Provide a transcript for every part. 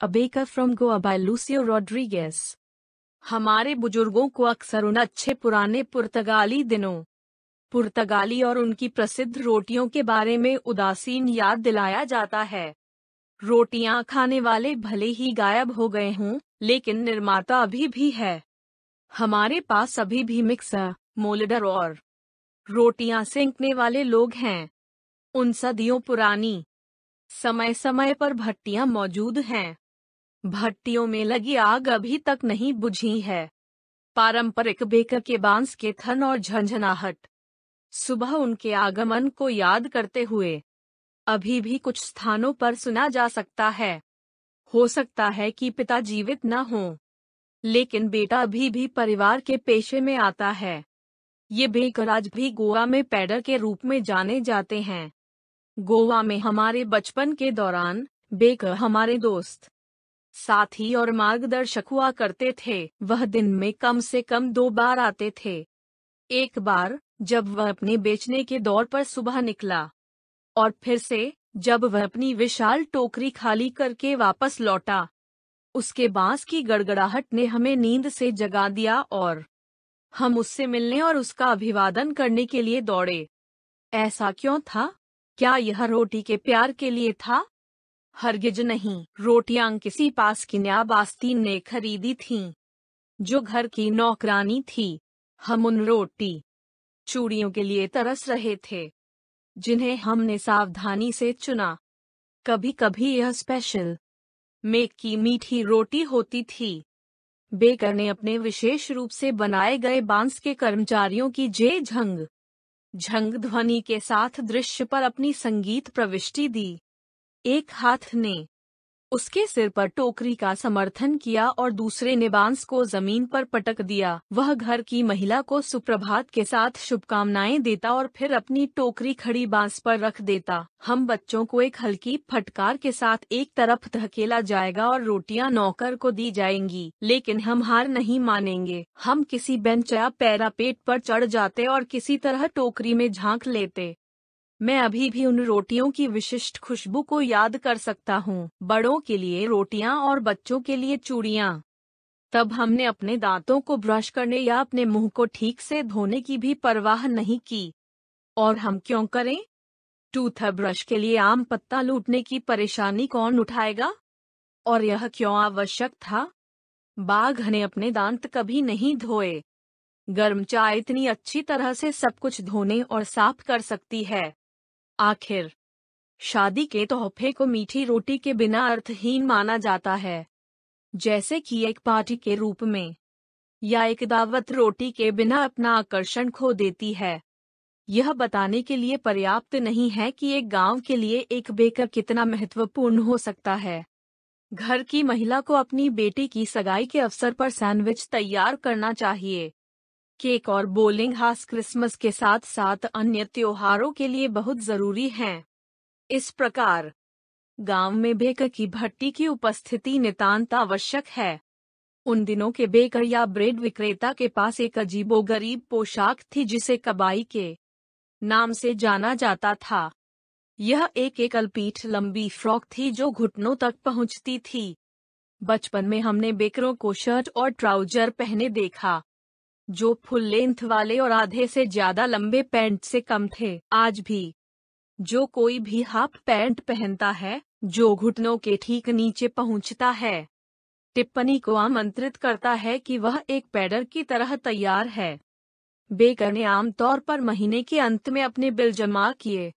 A Baker from Goa by Lucio Rodriguez. हमारे बुजुर्गों को अक्सर उन अच्छे पुराने पुर्तगाली दिनों पुर्तगाली और उनकी प्रसिद्ध रोटियों के बारे में उदासीन याद दिलाया जाता है रोटियां खाने वाले भले ही गायब हो गए हों लेकिन निर्माता अभी भी है हमारे पास अभी भी मिक्सर मोल्डर और रोटियां सेंकने वाले लोग हैं उन सदियों पुरानी समय समय पर भट्टियां मौजूद हैं भट्टियों में लगी आग अभी तक नहीं बुझी है पारंपरिक बेकर के बांस के थन और झंझनाहट सुबह उनके आगमन को याद करते हुए अभी भी कुछ स्थानों पर सुना जा सकता है हो सकता है कि पिता जीवित न हो लेकिन बेटा अभी भी परिवार के पेशे में आता है ये बेकर आज भी गोवा में पैडर के रूप में जाने जाते हैं गोवा में हमारे बचपन के दौरान बेकर हमारे दोस्त साथी और मार्गदर्शक हुआ करते थे वह दिन में कम से कम दो बार आते थे एक बार जब वह अपने बेचने के दौर पर सुबह निकला और फिर से जब वह अपनी विशाल टोकरी खाली करके वापस लौटा उसके बांस की गड़गड़ाहट ने हमें नींद से जगा दिया और हम उससे मिलने और उसका अभिवादन करने के लिए दौड़े ऐसा क्यों था क्या यह रोटी के प्यार के लिए था हरगिज नहीं रोटियां किसी पास की न्याबास्ती ने खरीदी थी जो घर की नौकरानी थी हम उन रोटी चूड़ियों के लिए तरस रहे थे जिन्हें हमने सावधानी से चुना कभी कभी यह स्पेशल मेक की मीठी रोटी होती थी बेकर ने अपने विशेष रूप से बनाए गए बांस के कर्मचारियों की जे झंग झंग ध्वनि के साथ दृश्य पर अपनी संगीत प्रविष्टि दी एक हाथ ने उसके सिर पर टोकरी का समर्थन किया और दूसरे ने बांस को जमीन पर पटक दिया वह घर की महिला को सुप्रभात के साथ शुभकामनाएं देता और फिर अपनी टोकरी खड़ी बांस पर रख देता हम बच्चों को एक हल्की फटकार के साथ एक तरफ धकेला जाएगा और रोटियां नौकर को दी जाएंगी लेकिन हम हार नहीं मानेंगे हम किसी बेंच या पैरापेट पर चढ़ जाते और किसी तरह टोकरी में झांक लेते मैं अभी भी उन रोटियों की विशिष्ट खुशबू को याद कर सकता हूँ बड़ों के लिए रोटियाँ और बच्चों के लिए चूड़ियाँ तब हमने अपने दांतों को ब्रश करने या अपने मुंह को ठीक से धोने की भी परवाह नहीं की और हम क्यों करें ब्रश के लिए आम पत्ता लूटने की परेशानी कौन उठाएगा और यह क्यों आवश्यक था बाघ ने अपने दांत कभी नहीं धोए गर्म चाय इतनी अच्छी तरह से सब कुछ धोने और साफ कर सकती है आखिर शादी के तोहफे को मीठी रोटी के बिना अर्थहीन माना जाता है जैसे कि एक पार्टी के रूप में या एक दावत रोटी के बिना अपना आकर्षण खो देती है यह बताने के लिए पर्याप्त नहीं है कि एक गांव के लिए एक बेकर कितना महत्वपूर्ण हो सकता है घर की महिला को अपनी बेटी की सगाई के अवसर पर सैंडविच तैयार करना चाहिए केक और बोलिंग हास क्रिसमस के साथ साथ अन्य त्योहारों के लिए बहुत जरूरी हैं। इस प्रकार गांव में बेकर की भट्टी की उपस्थिति नितांत आवश्यक है उन दिनों के बेकर या ब्रेड विक्रेता के पास एक अजीबो गरीब पोशाक थी जिसे कबाई के नाम से जाना जाता था यह एक एकल पीठ लंबी फ्रॉक थी जो घुटनों तक पहुंचती थी बचपन में हमने बेकरों को शर्ट और ट्राउजर पहने देखा जो फुल लेंथ वाले और आधे से ज्यादा लंबे पैंट से कम थे आज भी जो कोई भी हाफ पैंट पहनता है जो घुटनों के ठीक नीचे पहुंचता है टिप्पणी को आमंत्रित करता है कि वह एक पैडर की तरह तैयार है बेकर ने आमतौर पर महीने के अंत में अपने बिल जमा किए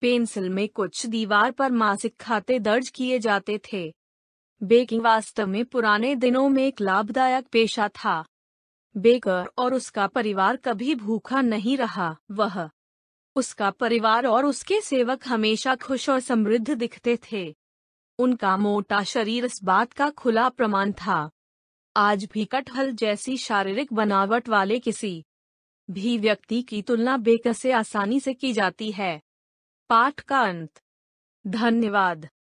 पेंसिल में कुछ दीवार पर मासिक खाते दर्ज किए जाते थे बेकिंग वास्तव में पुराने दिनों में एक लाभदायक पेशा था बेकर और उसका परिवार कभी भूखा नहीं रहा वह उसका परिवार और उसके सेवक हमेशा खुश और समृद्ध दिखते थे उनका मोटा शरीर इस बात का खुला प्रमाण था आज भी कटहल जैसी शारीरिक बनावट वाले किसी भी व्यक्ति की तुलना बेकर से आसानी से की जाती है पाठ का अंत धन्यवाद